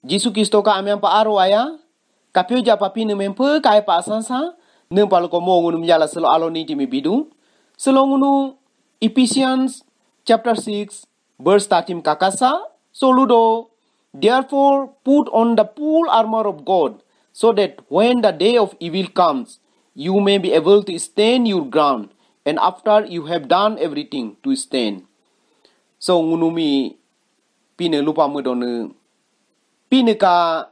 Jisu Kristo ka amian pa aro aya kapio ja papi ne mempe kai pa asansa, ne pal ko mo ngunu jala selo alo ni timi bidu selo ngunu Ephesians chapter 6 verse 13 kakasa soludo therefore put on the full armor of God so that when the day of evil comes you may be able to stand your ground and after you have done everything to stand so ngunumi pine lupa mudone pinika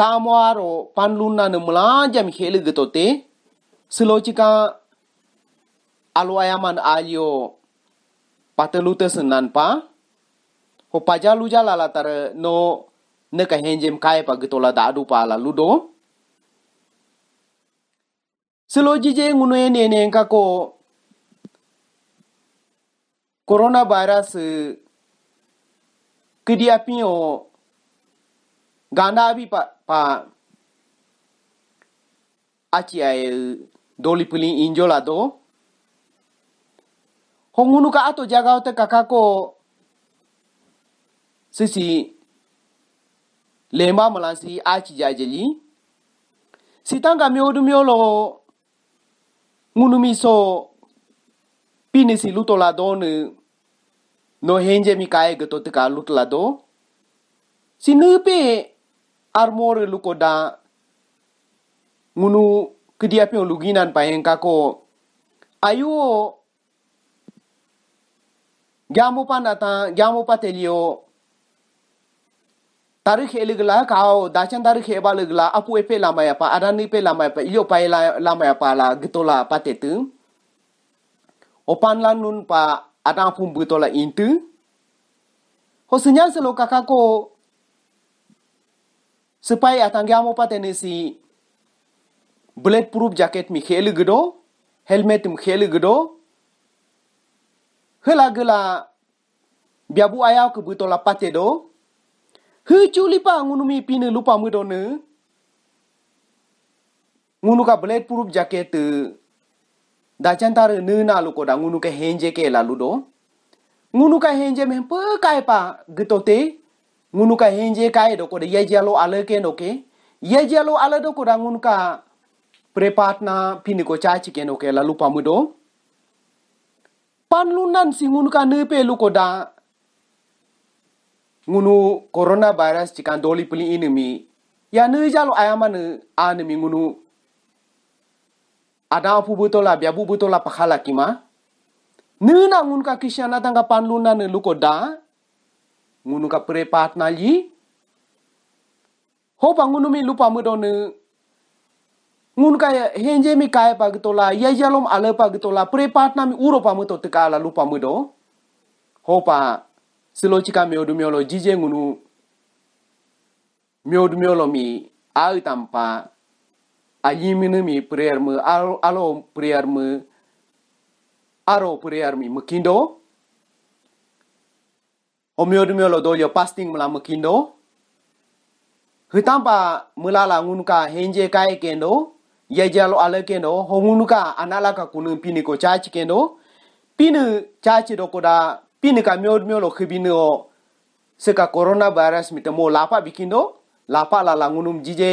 tamwaro panluna ne mulajam helege tote silochika aluayaman ayo patelute senanpa ho pajalu jala latar no ne kahenjem kai pa gitola dadu pa la ludo seloji je nguno ene ne ka ko coronavirus kidia Ganda bi pa, pa doli el injo la do. ka ato yagao te kakako sisi lema malansi achi jajeli. Sitanga miodu miolo ngunumi so pini si luto la do ne no henje mi kae geto te ka luto la do. Sinupe armore luko da ngunu pion luginan payen kako ayuo pa pandata gyamu patelio tarikh eligla kao dachan tarikh eba ligla apu epe lama ya pa adani e pe lama ya pa ilo pa e lama ya pa la gitola patetu opan lanun pa adang pun betola intu hosunya selo kakako supaya atanga mo patene si bulletproof jacket mi khel gdo helmet mi khel gdo hela gela biabu ayaw ke la pate do hu chuli pa ngunu mi pine lupa mu do ne ngunu ka bulletproof jacket da tar ne na lu da ngunu ke henje ke la lu do ngunu ka henje me pe kai pa gto te ngunuka henje kai doko ko de yejalo ale ke no ke yejalo ala do ko ngun ka prepat na pini ko chachi ke no ke la lupa mudo pan lunan si ngunuka ka ne pe lu ko da ngunu corona virus cikan doli pli inimi ya ne jalo ayama ne anemi ngunu ada apu butola biabu butola pakhala kima Nuna na ngun ka kishana tanga pan ne da ngunu ka pere pat na yi ho pa ngunu mi lupa mu do ne ka ya, henje mi kae ya pa gitu la ya jalom ya ale pa gitu la pere pat mi uro pa mu to teka la lupa mu do ho pa silo chika mi odu e mi olo jije ngunu mi odu mi olo mi au tampa ayimini mi prayer mu alo prayer mu aro prayer mi mukindo o mio du mio lo do yo pasting mla mkindo hitampa mulala ngunuka henje kai kendo yejalo ale kendo ho ngunuka analaka kunu pini ko chachi kendo pini chachi do koda pini ka mio du lo khibini o seka corona virus mitamo lapa bikindo lapa la langunum jije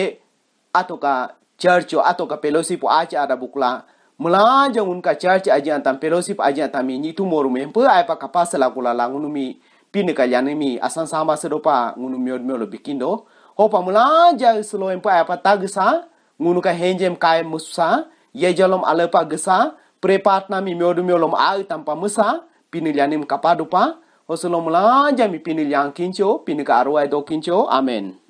atoka church atoka pelosi po acha ada bukla mulanja ngun ka church aji antam pelosi po aji antam ni tu morum empe ai pa kapasa la kula langunumi pini ka yani mi asan sama sedopa dopa ngunu miod lebih bikindo ho pa mula ja selo empa apa e tagsa ngunu ka henjem kai e musa ye jalom ale gesa prepat na mi miod lom ai e tanpa musa pine lianim kapadupa ho selo mula ja mi pini liang kincho pini ka arwa do kincho amen